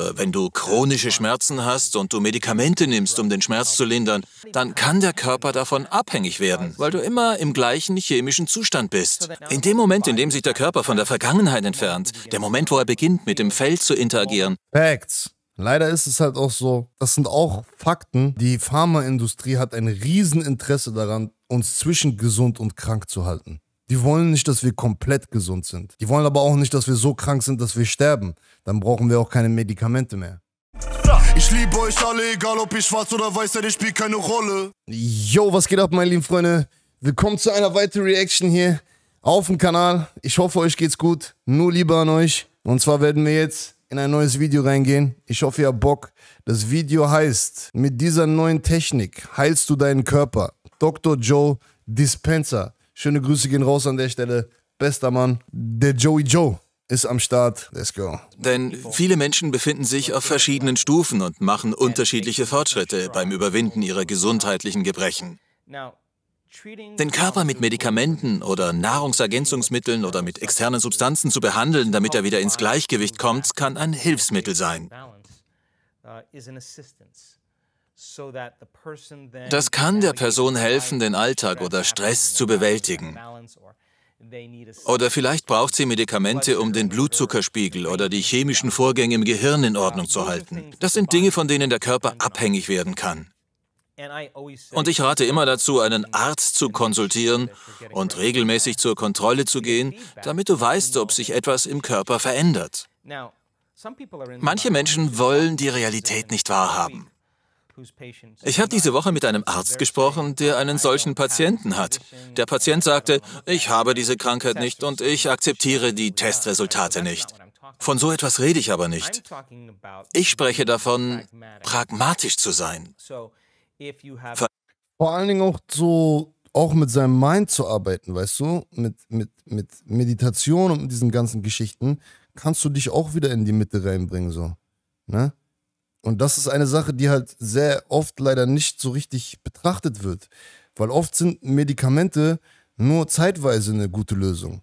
Äh, wenn du chronische Schmerzen hast und du Medikamente nimmst, um den Schmerz zu lindern, dann kann der Körper davon abhängig werden, weil du immer im gleichen chemischen Zustand bist. In dem Moment, in dem sich der Körper von der Vergangenheit entfernt, der Moment, wo er beginnt, mit dem Feld zu interagieren. Facts. Leider ist es halt auch so, das sind auch Fakten. Die Pharmaindustrie hat ein Rieseninteresse daran, uns zwischen gesund und krank zu halten. Die wollen nicht, dass wir komplett gesund sind. Die wollen aber auch nicht, dass wir so krank sind, dass wir sterben. Dann brauchen wir auch keine Medikamente mehr. Ich liebe euch alle, egal ob ihr schwarz oder weiß seid, ich spielt keine Rolle. Yo, was geht ab, meine lieben Freunde? Willkommen zu einer weiteren Reaction hier auf dem Kanal. Ich hoffe, euch geht's gut. Nur Liebe an euch. Und zwar werden wir jetzt in ein neues Video reingehen. Ich hoffe, ihr habt Bock. Das Video heißt, mit dieser neuen Technik heilst du deinen Körper. Dr. Joe Dispenser. Schöne Grüße gehen raus an der Stelle. Bester Mann, der Joey Joe ist am Start. Let's go. Denn viele Menschen befinden sich auf verschiedenen Stufen und machen unterschiedliche Fortschritte beim Überwinden ihrer gesundheitlichen Gebrechen. Den Körper mit Medikamenten oder Nahrungsergänzungsmitteln oder mit externen Substanzen zu behandeln, damit er wieder ins Gleichgewicht kommt, kann ein Hilfsmittel sein. Uh, das kann der Person helfen, den Alltag oder Stress zu bewältigen. Oder vielleicht braucht sie Medikamente, um den Blutzuckerspiegel oder die chemischen Vorgänge im Gehirn in uh, Ordnung zu halten. Das sind Dinge, von denen der Körper abhängig werden kann. Und ich rate immer dazu, einen Arzt zu konsultieren und regelmäßig zur Kontrolle zu gehen, damit du weißt, ob sich etwas im Körper verändert. Manche Menschen wollen die Realität nicht wahrhaben. Ich habe diese Woche mit einem Arzt gesprochen, der einen solchen Patienten hat. Der Patient sagte, ich habe diese Krankheit nicht und ich akzeptiere die Testresultate nicht. Von so etwas rede ich aber nicht. Ich spreche davon, pragmatisch zu sein. Vor allen Dingen auch so, auch mit seinem Mind zu arbeiten, weißt du, mit, mit, mit Meditation und mit diesen ganzen Geschichten, kannst du dich auch wieder in die Mitte reinbringen, so. Ne? Und das ist eine Sache, die halt sehr oft leider nicht so richtig betrachtet wird. Weil oft sind Medikamente nur zeitweise eine gute Lösung.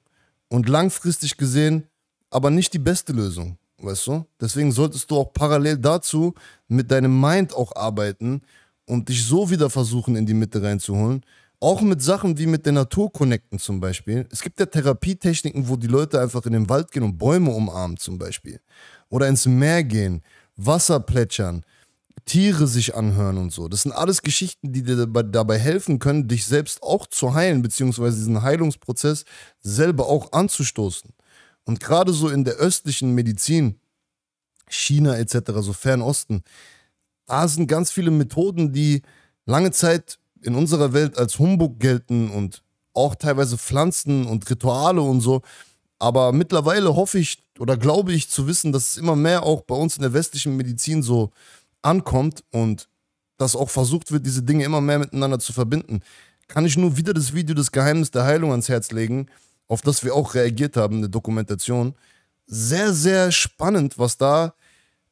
Und langfristig gesehen aber nicht die beste Lösung, weißt du? Deswegen solltest du auch parallel dazu mit deinem Mind auch arbeiten und dich so wieder versuchen, in die Mitte reinzuholen. Auch mit Sachen wie mit der Natur connecten zum Beispiel. Es gibt ja Therapietechniken, wo die Leute einfach in den Wald gehen und Bäume umarmen zum Beispiel. Oder ins Meer gehen Wasser plätschern, Tiere sich anhören und so. Das sind alles Geschichten, die dir dabei helfen können, dich selbst auch zu heilen, beziehungsweise diesen Heilungsprozess selber auch anzustoßen. Und gerade so in der östlichen Medizin, China etc., so Fernosten, da sind ganz viele Methoden, die lange Zeit in unserer Welt als Humbug gelten und auch teilweise Pflanzen und Rituale und so, aber mittlerweile hoffe ich oder glaube ich zu wissen, dass es immer mehr auch bei uns in der westlichen Medizin so ankommt und dass auch versucht wird, diese Dinge immer mehr miteinander zu verbinden. Kann ich nur wieder das Video Das Geheimnis der Heilung ans Herz legen, auf das wir auch reagiert haben eine Dokumentation. Sehr, sehr spannend, was da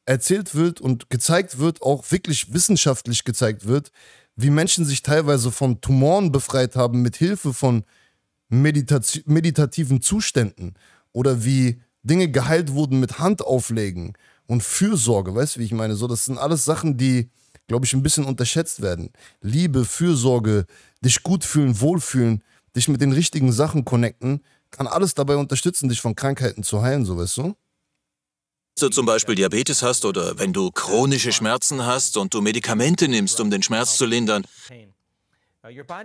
erzählt wird und gezeigt wird, auch wirklich wissenschaftlich gezeigt wird, wie Menschen sich teilweise von Tumoren befreit haben mit Hilfe von Meditaz meditativen Zuständen oder wie Dinge geheilt wurden mit Handauflegen und Fürsorge, weißt du, wie ich meine? So, das sind alles Sachen, die, glaube ich, ein bisschen unterschätzt werden. Liebe, Fürsorge, dich gut fühlen, wohlfühlen, dich mit den richtigen Sachen connecten, kann alles dabei unterstützen, dich von Krankheiten zu heilen, so weißt du? Wenn du zum Beispiel Diabetes hast oder wenn du chronische Schmerzen hast und du Medikamente nimmst, um den Schmerz zu lindern,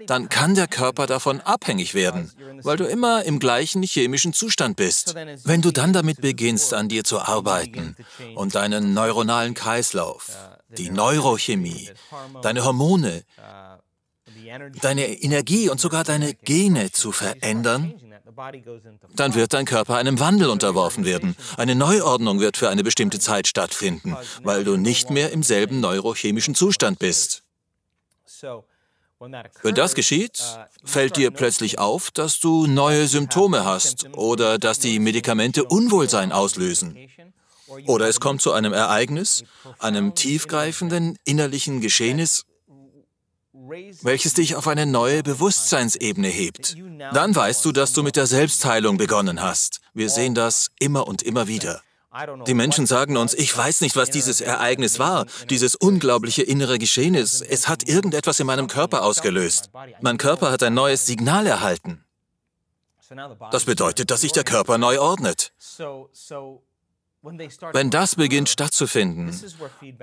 dann kann der Körper davon abhängig werden, weil du immer im gleichen chemischen Zustand bist. Wenn du dann damit beginnst, an dir zu arbeiten und deinen neuronalen Kreislauf, uh, die Neurochemie, deine Hormone, uh, deine Energie und sogar deine Gene zu verändern, dann wird dein Körper einem Wandel unterworfen werden. Eine Neuordnung wird für eine bestimmte Zeit stattfinden, weil du nicht mehr im selben neurochemischen Zustand bist. Wenn das geschieht, fällt dir plötzlich auf, dass du neue Symptome hast oder dass die Medikamente Unwohlsein auslösen. Oder es kommt zu einem Ereignis, einem tiefgreifenden innerlichen Geschehnis, welches dich auf eine neue Bewusstseinsebene hebt. Dann weißt du, dass du mit der Selbstheilung begonnen hast. Wir sehen das immer und immer wieder. Die Menschen sagen uns, ich weiß nicht, was dieses Ereignis war, dieses unglaubliche innere Geschehen ist. Es hat irgendetwas in meinem Körper ausgelöst. Mein Körper hat ein neues Signal erhalten. Das bedeutet, dass sich der Körper neu ordnet. Wenn das beginnt stattzufinden,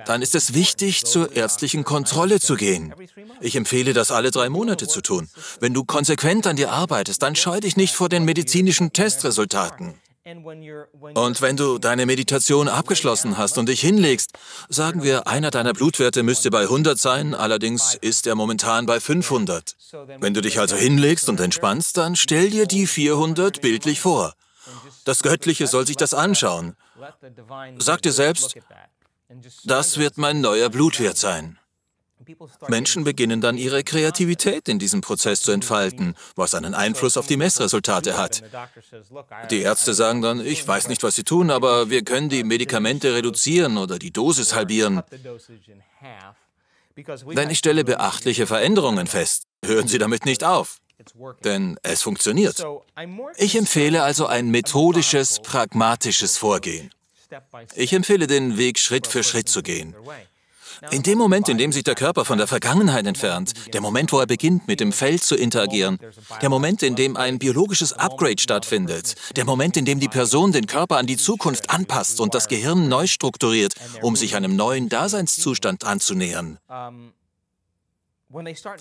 dann ist es wichtig, zur ärztlichen Kontrolle zu gehen. Ich empfehle das alle drei Monate zu tun. Wenn du konsequent an dir arbeitest, dann scheu dich nicht vor den medizinischen Testresultaten. Und wenn du deine Meditation abgeschlossen hast und dich hinlegst, sagen wir, einer deiner Blutwerte müsste bei 100 sein, allerdings ist er momentan bei 500. Wenn du dich also hinlegst und entspannst, dann stell dir die 400 bildlich vor. Das Göttliche soll sich das anschauen. Sag dir selbst, das wird mein neuer Blutwert sein. Menschen beginnen dann ihre Kreativität in diesem Prozess zu entfalten, was einen Einfluss auf die Messresultate hat. Die Ärzte sagen dann, ich weiß nicht, was sie tun, aber wir können die Medikamente reduzieren oder die Dosis halbieren. Denn ich stelle beachtliche Veränderungen fest. Hören Sie damit nicht auf. Denn es funktioniert. Ich empfehle also ein methodisches, pragmatisches Vorgehen. Ich empfehle den Weg Schritt für Schritt zu gehen. In dem Moment, in dem sich der Körper von der Vergangenheit entfernt, der Moment, wo er beginnt, mit dem Feld zu interagieren, der Moment, in dem ein biologisches Upgrade stattfindet, der Moment, in dem die Person den Körper an die Zukunft anpasst und das Gehirn neu strukturiert, um sich einem neuen Daseinszustand anzunähern.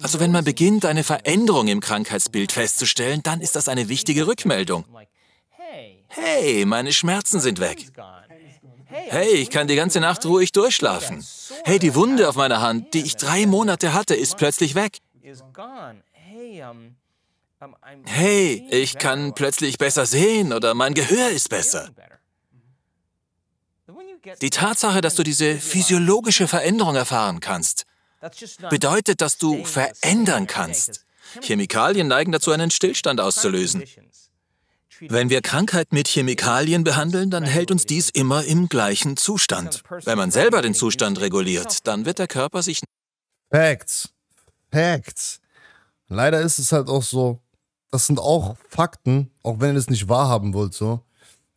Also wenn man beginnt, eine Veränderung im Krankheitsbild festzustellen, dann ist das eine wichtige Rückmeldung. Hey, meine Schmerzen sind weg. Hey, ich kann die ganze Nacht ruhig durchschlafen. Hey, die Wunde auf meiner Hand, die ich drei Monate hatte, ist plötzlich weg. Hey, ich kann plötzlich besser sehen oder mein Gehör ist besser. Die Tatsache, dass du diese physiologische Veränderung erfahren kannst, bedeutet, dass du verändern kannst. Chemikalien neigen dazu, einen Stillstand auszulösen. Wenn wir Krankheit mit Chemikalien behandeln, dann hält uns dies immer im gleichen Zustand. Wenn man selber den Zustand reguliert, dann wird der Körper sich. Facts. Facts. Leider ist es halt auch so, das sind auch Fakten, auch wenn ihr das nicht wahrhaben wollt, so.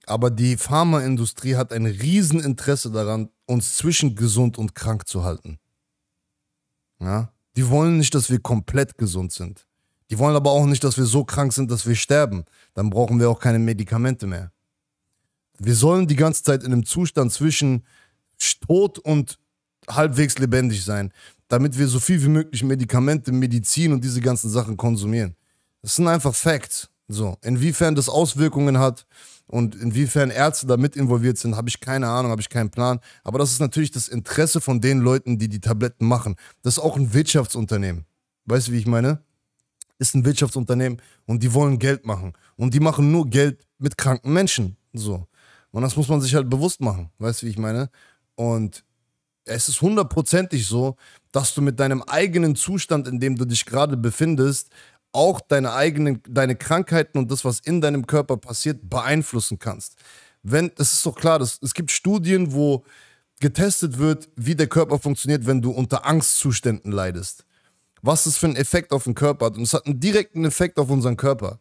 Aber die Pharmaindustrie hat ein Rieseninteresse daran, uns zwischen gesund und krank zu halten. Ja? Die wollen nicht, dass wir komplett gesund sind. Die wollen aber auch nicht, dass wir so krank sind, dass wir sterben. Dann brauchen wir auch keine Medikamente mehr. Wir sollen die ganze Zeit in einem Zustand zwischen tot und halbwegs lebendig sein, damit wir so viel wie möglich Medikamente, Medizin und diese ganzen Sachen konsumieren. Das sind einfach Facts. So, inwiefern das Auswirkungen hat und inwiefern Ärzte damit involviert sind, habe ich keine Ahnung, habe ich keinen Plan. Aber das ist natürlich das Interesse von den Leuten, die die Tabletten machen. Das ist auch ein Wirtschaftsunternehmen. Weißt du, wie ich meine? ist ein Wirtschaftsunternehmen und die wollen Geld machen. Und die machen nur Geld mit kranken Menschen. So. Und das muss man sich halt bewusst machen. Weißt du, wie ich meine? Und es ist hundertprozentig so, dass du mit deinem eigenen Zustand, in dem du dich gerade befindest, auch deine eigenen, deine Krankheiten und das, was in deinem Körper passiert, beeinflussen kannst. Wenn, das ist doch klar, das, es gibt Studien, wo getestet wird, wie der Körper funktioniert, wenn du unter Angstzuständen leidest was es für einen Effekt auf den Körper hat. Und es hat einen direkten Effekt auf unseren Körper.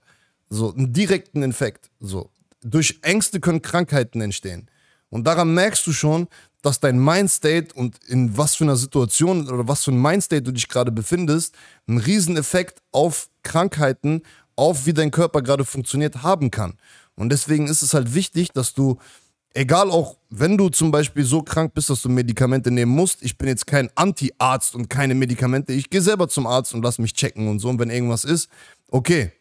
So, einen direkten Effekt. So. Durch Ängste können Krankheiten entstehen. Und daran merkst du schon, dass dein Mindstate und in was für einer Situation oder was für ein Mindstate du dich gerade befindest, einen riesen Effekt auf Krankheiten, auf wie dein Körper gerade funktioniert, haben kann. Und deswegen ist es halt wichtig, dass du egal auch, wenn du zum Beispiel so krank bist, dass du Medikamente nehmen musst, ich bin jetzt kein Anti-Arzt und keine Medikamente. Ich gehe selber zum Arzt und lass mich checken und so. Und wenn irgendwas ist, okay,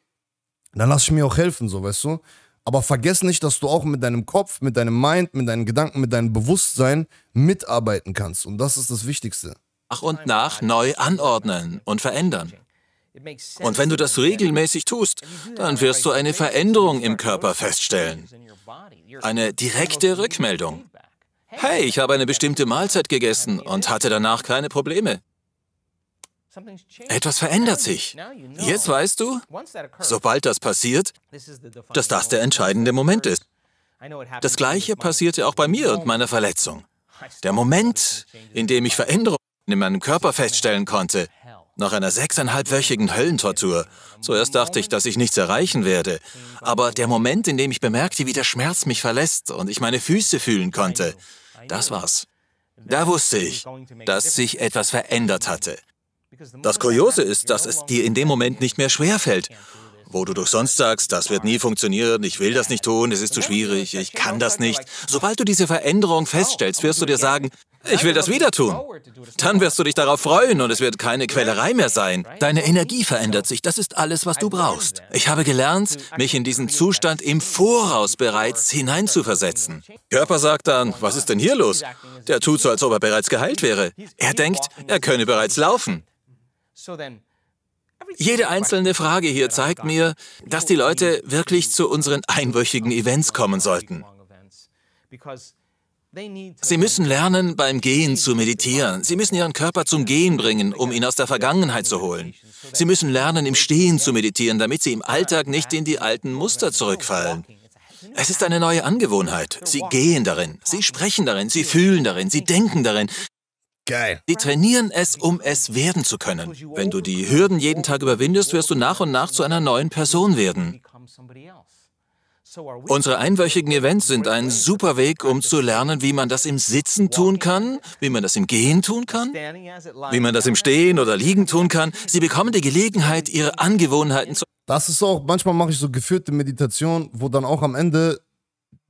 dann lass ich mir auch helfen, so, weißt du? Aber vergiss nicht, dass du auch mit deinem Kopf, mit deinem Mind, mit deinen Gedanken, mit deinem Bewusstsein mitarbeiten kannst. Und das ist das Wichtigste. Nach und nach neu anordnen und verändern. Und wenn du das regelmäßig tust, dann wirst du eine Veränderung im Körper feststellen. Eine direkte Rückmeldung. Hey, ich habe eine bestimmte Mahlzeit gegessen und hatte danach keine Probleme. Etwas verändert sich. Jetzt weißt du, sobald das passiert, dass das der entscheidende Moment ist. Das gleiche passierte auch bei mir und oh. meiner Verletzung. Der Moment, in dem ich Veränderungen in meinem Körper feststellen konnte, nach einer sechseinhalbwöchigen Höllentortur. Zuerst dachte ich, dass ich nichts erreichen werde. Aber der Moment, in dem ich bemerkte, wie der Schmerz mich verlässt und ich meine Füße fühlen konnte, das war's. Da wusste ich, dass sich etwas verändert hatte. Das Kuriose ist, dass es dir in dem Moment nicht mehr schwerfällt. Wo du doch sonst sagst, das wird nie funktionieren, ich will das nicht tun, es ist zu schwierig, ich kann das nicht. Sobald du diese Veränderung feststellst, wirst du dir sagen, ich will das wieder tun. Dann wirst du dich darauf freuen und es wird keine Quälerei mehr sein. Deine Energie verändert sich, das ist alles, was du brauchst. Ich habe gelernt, mich in diesen Zustand im Voraus bereits hineinzuversetzen. Körper sagt dann, was ist denn hier los? Der tut so, als ob er bereits geheilt wäre. Er denkt, er könne bereits laufen. Jede einzelne Frage hier zeigt mir, dass die Leute wirklich zu unseren einwöchigen Events kommen sollten. Sie müssen lernen, beim Gehen zu meditieren. Sie müssen Ihren Körper zum Gehen bringen, um ihn aus der Vergangenheit zu holen. Sie müssen lernen, im Stehen zu meditieren, damit Sie im Alltag nicht in die alten Muster zurückfallen. Es ist eine neue Angewohnheit. Sie gehen darin, Sie sprechen darin, Sie fühlen darin, Sie denken darin. Geil. Die trainieren es, um es werden zu können. Wenn du die Hürden jeden Tag überwindest, wirst du nach und nach zu einer neuen Person werden. Unsere einwöchigen Events sind ein super Weg, um zu lernen, wie man das im Sitzen tun kann, wie man das im Gehen tun kann, wie man das im Stehen oder Liegen tun kann. Sie bekommen die Gelegenheit, ihre Angewohnheiten zu... Das ist auch, manchmal mache ich so geführte Meditation, wo dann auch am Ende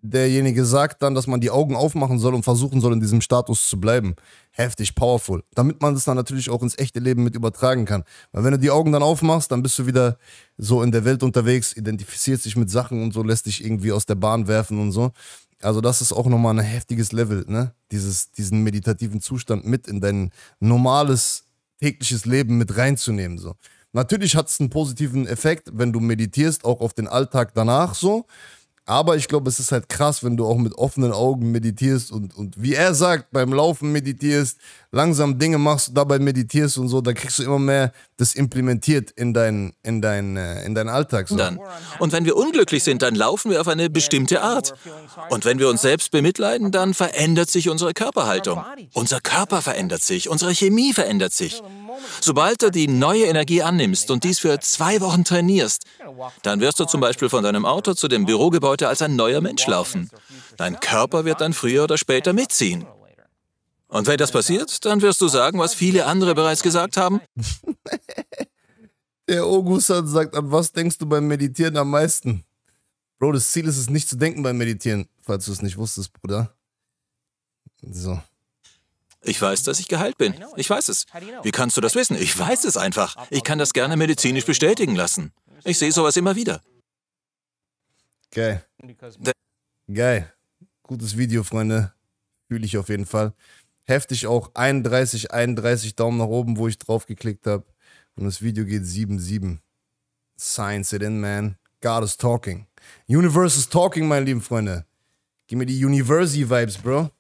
derjenige sagt dann, dass man die Augen aufmachen soll und versuchen soll, in diesem Status zu bleiben. Heftig, powerful. Damit man das dann natürlich auch ins echte Leben mit übertragen kann. Weil wenn du die Augen dann aufmachst, dann bist du wieder so in der Welt unterwegs, identifizierst dich mit Sachen und so, lässt dich irgendwie aus der Bahn werfen und so. Also das ist auch nochmal ein heftiges Level, ne? Dieses, diesen meditativen Zustand mit in dein normales tägliches Leben mit reinzunehmen, so. Natürlich hat es einen positiven Effekt, wenn du meditierst, auch auf den Alltag danach so. Aber ich glaube, es ist halt krass, wenn du auch mit offenen Augen meditierst und, und wie er sagt, beim Laufen meditierst, langsam Dinge machst, dabei meditierst und so, dann kriegst du immer mehr das implementiert in dein, in dein, äh, in dein Alltag. So. Dann. Und wenn wir unglücklich sind, dann laufen wir auf eine bestimmte Art. Und wenn wir uns selbst bemitleiden, dann verändert sich unsere Körperhaltung. Unser Körper verändert sich, unsere Chemie verändert sich. Sobald du die neue Energie annimmst und dies für zwei Wochen trainierst, dann wirst du zum Beispiel von deinem Auto zu dem Bürogebäude als ein neuer Mensch laufen. Dein Körper wird dann früher oder später mitziehen. Und wenn das passiert, dann wirst du sagen, was viele andere bereits gesagt haben. Der Ogusan sagt, an was denkst du beim Meditieren am meisten? Bro, das Ziel ist es nicht zu denken beim Meditieren, falls du es nicht wusstest, Bruder. So. Ich weiß, dass ich geheilt bin. Ich weiß es. Wie kannst du das wissen? Ich weiß es einfach. Ich kann das gerne medizinisch bestätigen lassen. Ich sehe sowas immer wieder. Geil. Geil. Gutes Video, Freunde. Fühle ich auf jeden Fall heftig auch 31, 31 Daumen nach oben, wo ich drauf geklickt habe. Und das Video geht 7-7. Science it in, man. God is talking. Universe is talking, meine lieben Freunde. Gib mir die University-Vibes, Bro.